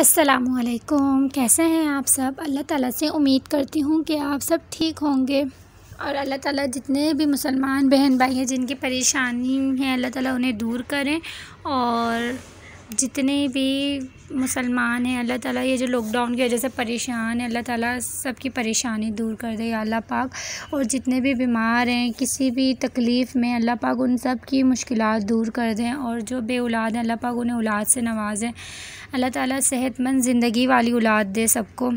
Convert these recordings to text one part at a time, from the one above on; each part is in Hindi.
असलकुम कैसे हैं आप सब अल्लाह ताला से उम्मीद करती हूँ कि आप सब ठीक होंगे और अल्लाह ताला जितने भी मुसलमान बहन भाई हैं जिनकी परेशानी है अल्लाह ताला उन्हें दूर करें और जितने भी मुसलमान हैं अल्लाह ताला ये जो लॉकडाउन की वजह से परेशान है अल्लाह ताला सबकी परेशानी दूर कर दे अल्लाह पाक और जितने भी बीमार हैं किसी भी तकलीफ़ में अल्लाह पाक उन सब की मुश्किल दूर कर दें और जो बे औलाद हैं अल्लाह पाक उन्हें औलाद से नवाजें अल्लाह ताला सेहतमंद ज़िंदगी वाली औलाद दे सबको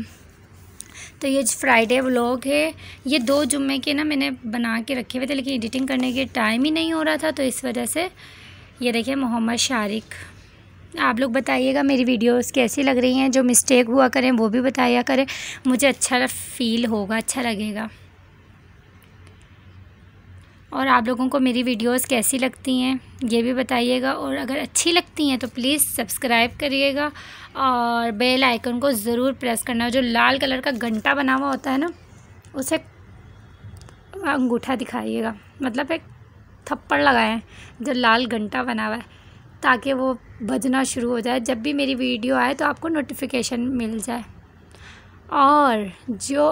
तो ये फ्राइडे व्लॉग है ये दो जुम्मे के ना मैंने बना के रखे हुए थे लेकिन एडिटिंग करने के टाइम ही नहीं हो रहा था तो इस वजह से ये देखिए मोहम्मद शारिक आप लोग बताइएगा मेरी वीडियोस कैसी लग रही हैं जो मिस्टेक हुआ करें वो भी बताया करें मुझे अच्छा फील होगा अच्छा लगेगा और आप लोगों को मेरी वीडियोस कैसी लगती हैं ये भी बताइएगा और अगर अच्छी लगती हैं तो प्लीज़ सब्सक्राइब करिएगा और बेल आइकन को ज़रूर प्रेस करना जो लाल कलर का घंटा बना हुआ होता है ना उसे अंगूठा दिखाइएगा मतलब एक थप्पड़ लगाएं जो लाल घंटा बना हुआ है ताकि वो बजना शुरू हो जाए जब भी मेरी वीडियो आए तो आपको नोटिफिकेशन मिल जाए और जो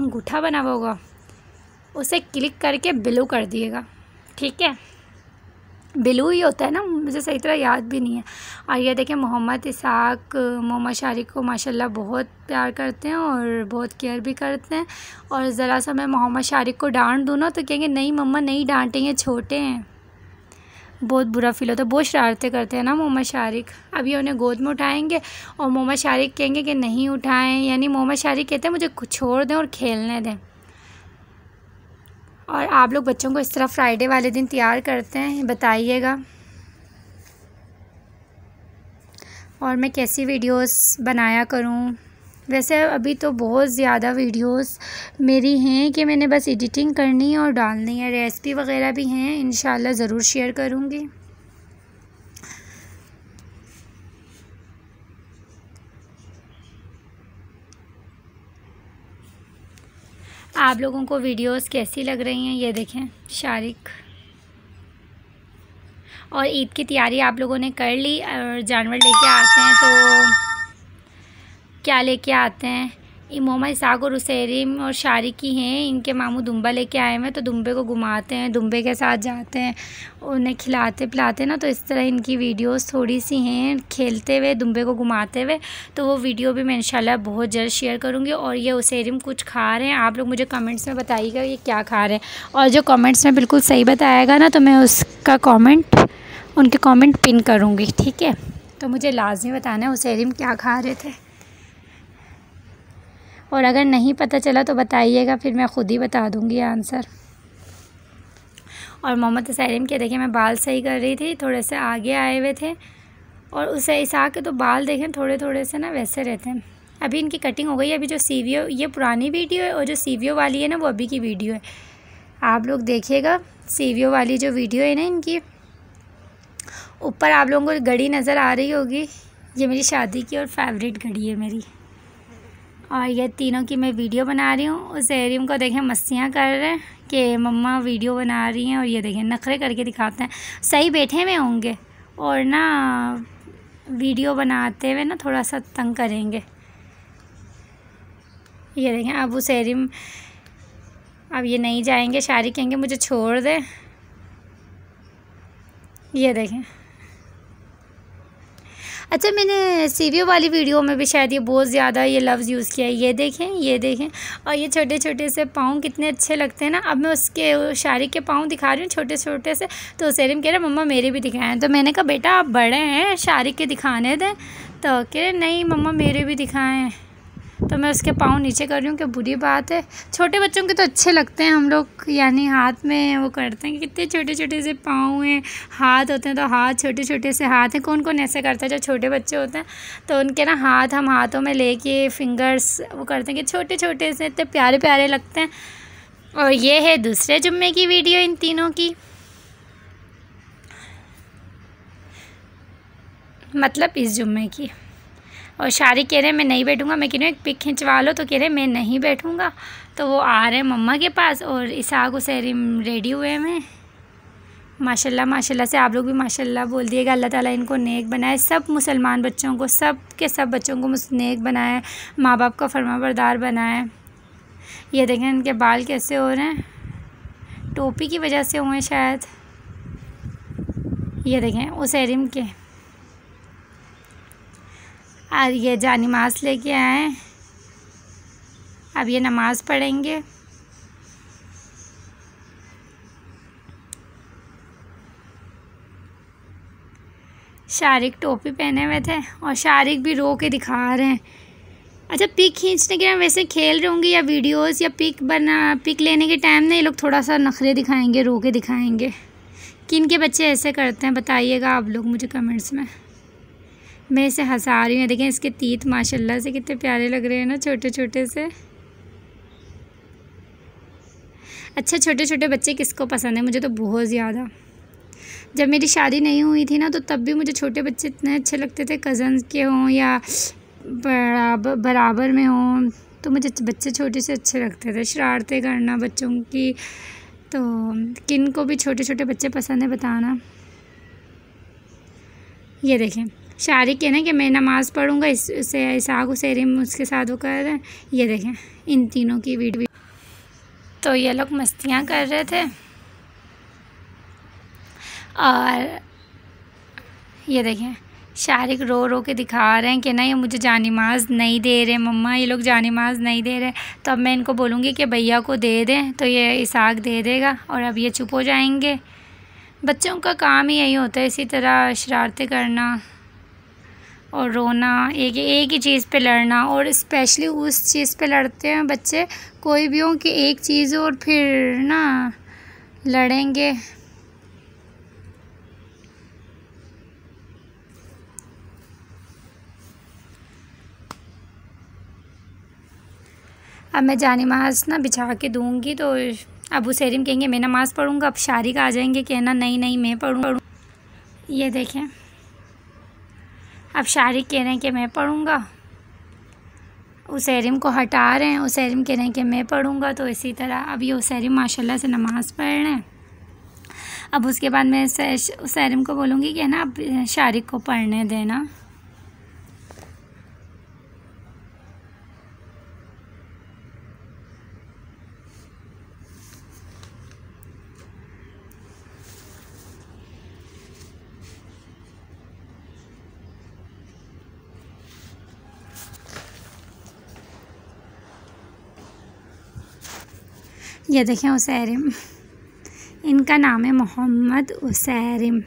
अंगूठा बना हुआ होगा उसे क्लिक करके बिलू कर दिएगा ठीक है बिलू ही होता है ना मुझे सही तरह याद भी नहीं है और ये देखें मोहम्मद इसाक मोहम्मद शारिक को माशाल्लाह बहुत प्यार करते हैं और बहुत केयर भी करते हैं और ज़रा सा मैं मोहम्मद शारिक को डांट दूँ ना तो कहेंगे नहीं मम्मा नहीं डांटेंगे छोटे हैं बहुत बुरा फील होता है बहुत शरारतें करते हैं ना मोहम्मद शारिक अभी उन्हें गोद में उठाएंगे और मोहम्मद शारिक कहेंगे कि नहीं उठाएं यानी मोहम्मद शारिक कहते हैं मुझे छोड़ दें और खेलने दें और आप लोग बच्चों को इस तरह फ्राइडे वाले दिन तैयार करते हैं बताइएगा और मैं कैसी वीडियोस बनाया करूं वैसे अभी तो बहुत ज़्यादा वीडियोस मेरी हैं कि मैंने बस एडिटिंग करनी है और डालनी है रेसिपी वगैरह भी हैं इन ज़रूर शेयर करूँगी आप लोगों को वीडियोस कैसी लग रही हैं ये देखें शारिक और ईद की तैयारी आप लोगों ने कर ली और जानवर लेके आते हैं तो क्या लेके आते हैं इमोमा इसाक और उसेरिम और शारिकी हैं इनके मामू दुम्बा लेके आए हुए हैं तो दुम्बे को घुमाते हैं दुम्बे के साथ जाते हैं उन्हें खिलाते पिलाते ना तो इस तरह इनकी वीडियोस थोड़ी सी हैं खेलते हुए दुम्बे को घुमाते हुए तो वो वीडियो भी मैं इंशाल्लाह बहुत जल्द शेयर करूँगी और ये उसेरिम कुछ खा रहे हैं आप लोग मुझे कमेंट्स में बताइएगा ये क्या खा रहे हैं और जो कॉमेंट्स में बिल्कुल सही बताएगा ना तो मैं उसका कॉमेंट उनके कॉमेंट पिन करूँगी ठीक है तो मुझे लाजमी बताना है उसेरिम क्या खा रहे थे और अगर नहीं पता चला तो बताइएगा फिर मैं ख़ुद ही बता दूँगी आंसर और मोहम्मद सैलिम के देखिए मैं बाल सही कर रही थी थोड़े से आगे आए हुए थे और उसे इसा के तो बाल देखें थोड़े थोड़े से ना वैसे रहते हैं अभी इनकी कटिंग हो गई अभी जो सी ये पुरानी वीडियो है और जो सी वाली है ना वो अभी की वीडियो है आप लोग देखिएगा सी वाली जो वीडियो है ना इनकी ऊपर आप लोगों को घड़ी नज़र आ रही होगी ये मेरी शादी की और फेवरेट घड़ी है मेरी और ये तीनों की मैं वीडियो बना रही हूँ उस एरियम को देखें मस्तियाँ कर रहे हैं कि मम्मा वीडियो बना रही हैं और ये देखें नखरे करके दिखाते हैं सही बैठे हुए होंगे और ना वीडियो बनाते हुए ना थोड़ा सा तंग करेंगे ये देखें अब उस एरियम अब ये नहीं जाएंगे शारी कहेंगे मुझे छोड़ दें ये देखें अच्छा मैंने सीवीओ वाली वीडियो में भी शायद ये बहुत ज़्यादा ये लफ्ज़ यूज़ किया है ये देखें ये देखें और ये छोटे छोटे से पाँव कितने अच्छे लगते हैं ना अब मैं उसके शारिक के पाँव दिखा रही हूँ छोटे छोटे से तो सेरिम कह रहे मम्मा मेरे भी दिखाएँ तो मैंने कहा बेटा आप बड़े हैं शारिक के दिखाने दें तो कह रहे नहीं मम्मा मेरे भी दिखाएँ तो मैं उसके पाँव नीचे कर रही हूँ कि बुरी बात है छोटे बच्चों के तो अच्छे लगते हैं हम लोग यानी हाथ में वो करते हैं कितने छोटे छोटे से पाँव हैं हाथ होते हैं तो हाथ छोटे छोटे से हाथ हैं कौन कौन ऐसे करता है जो छोटे बच्चे होते हैं तो उनके ना हाथ हम हाथों में ले फिंगर्स वो करते हैं कि छोटे छोटे से इतने प्यारे प्यारे लगते हैं और ये है दूसरे जुम्मे की वीडियो इन तीनों की मतलब इस जुम्मे की और शारी कह रहे हैं मैं नहीं बैठूंगा मैं कह रही हूँ एक पिक खिंचवा लो तो कह रहे हैं मैं नहीं बैठूंगा तो वो आ रहे हैं मम्मा के पास और इसहाक हुसैरी रेडी हुए हैं माशाल्लाह माशाल्लाह से आप लोग भी माशाल्लाह बोल दिएगा अल्लाह ताला इनको नेक बनाए सब मुसलमान बच्चों को सब के सब बच्चों को नेक बनाए माँ बाप का फरमा बरदार बनाए ये देखें इनके बाल कैसे हो रहे हैं टोपी की वजह से हुए शायद ये देखें उस एरिम के और ये जा नमाज लेके आए अब ये नमाज़ पढ़ेंगे शारिक टोपी पहने हुए थे और शारिक भी रो के दिखा रहे हैं अच्छा पिक खींचने के वैसे खेल रहे होंगे या वीडियोस या पिक बना पिक लेने के टाइम ना ये लोग थोड़ा सा नखरे दिखाएंगे रो के दिखाएंगे किन के बच्चे ऐसे करते हैं बताइएगा आप लोग मुझे कमेंट्स में मैं इसे हंसा रही हूँ देखें इसके तीत माशाल्लाह से कितने प्यारे लग रहे हैं ना छोटे छोटे से अच्छा छोटे छोटे बच्चे किसको पसंद है मुझे तो बहुत ज़्यादा जब मेरी शादी नहीं हुई थी ना तो तब भी मुझे छोटे बच्चे इतने अच्छे लगते थे कज़न्स के हों या बराबर बराबर में हों तो मुझे बच्चे छोटे से अच्छे लगते थे शरारतें करना बच्चों की तो किन को भी छोटे छोटे बच्चे पसंद है बताना ये देखें शारिक है ना कि मैं नमाज़ पढ़ूँगा इससे इसाक हुसैरिम उसके साथ वो कर रहे हैं ये देखें इन तीनों की वीडियो तो ये लोग मस्तियाँ कर रहे थे और ये देखें शारिक रो रो के दिखा रहे हैं कि ना ये मुझे जानमाज नहीं दे रहे मम्मा ये लोग जानमाज नहीं दे रहे तो अब मैं इनको बोलूँगी कि भैया को दे दें तो ये इसाक दे देगा और अब ये चुप हो जाएंगे बच्चों का काम ही यही होता है इसी तरह शरारतें करना और रोना एक एक ही चीज़ पे लड़ना और स्पेशली उस चीज़ पे लड़ते हैं बच्चे कोई भी हो कि एक चीज़ और फिर ना लड़ेंगे अब मैं जानी माज ना बिछा के दूँगी तो अबू सरीम कहेंगे मैं नमाज़ पढ़ूँगा अब शारिक आ जाएंगे कहना नहीं नहीं मैं पढ़ूँ ये देखें अब शारिक कह रहे हैं कि मैं पढ़ूँगा उसम को हटा रहे हैं उसम कह रहे हैं कि मैं पढ़ूँगा तो इसी तरह अब ये उसैरिम माशाल्लाह से नमाज़ पढ़ रहे हैं अब उसके बाद मैं उसैरिम को बोलूँगी कि है ना अब शारिक को पढ़ने देना ये देखें उसैरम इनका नाम है मोहम्मद उसैरम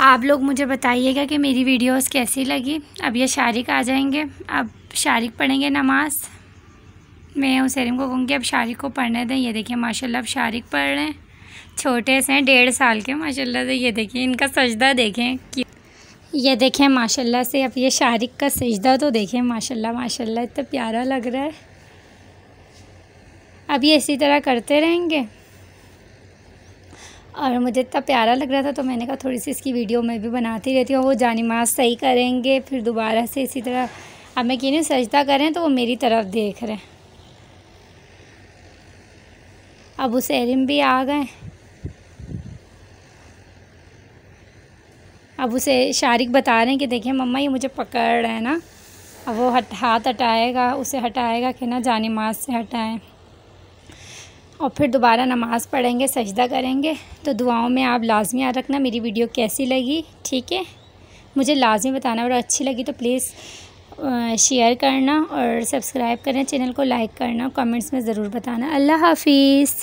आप लोग मुझे बताइएगा कि मेरी वीडियोस कैसी लगी अब ये शारिक आ जाएंगे अब शारिक पढ़ेंगे नमाज मैं उसेरिम को कहूँगी अब शारिक को पढ़ने दें ये देखिए माशाल्लाह अब शारिक पढ़ रहे हैं छोटे से हैं डेढ़ साल के माशाल्लाह से ये देखिए इनका सजदा देखें कि ये देखें माशाल्लाह से अब ये शारिक का सजदा तो देखें माशाल्लाह माशाल्लाह इतना प्यारा लग रहा है अब ये इसी तरह करते रहेंगे और मुझे इतना प्यारा लग रहा था तो मैंने कहा थोड़ी सी इसकी वीडियो में भी बनाती रहती हूँ वो जानिमाज सही करेंगे फिर दोबारा से इसी तरह अब मैं नहीं सजदा करें तो वो मेरी तरफ देख रहे हैं अब उस एरिम भी आ गए अब उसे शारिक बता रहे हैं कि देखिए मम्मा ये मुझे पकड़ रहा है ना अब वो हट हाथ हटाएगा उसे हटाएगा कि ना जाने माज से हटाएं और फिर दोबारा नमाज़ पढ़ेंगे सजदा करेंगे तो दुआओं में आप लाजमी याद रखना मेरी वीडियो कैसी लगी ठीक है मुझे लाजमी बताना और अच्छी लगी तो प्लीज़ शेयर करना और सब्सक्राइब करना चैनल को लाइक करना कमेंट्स में ज़रूर बताना अल्लाह हाफिज़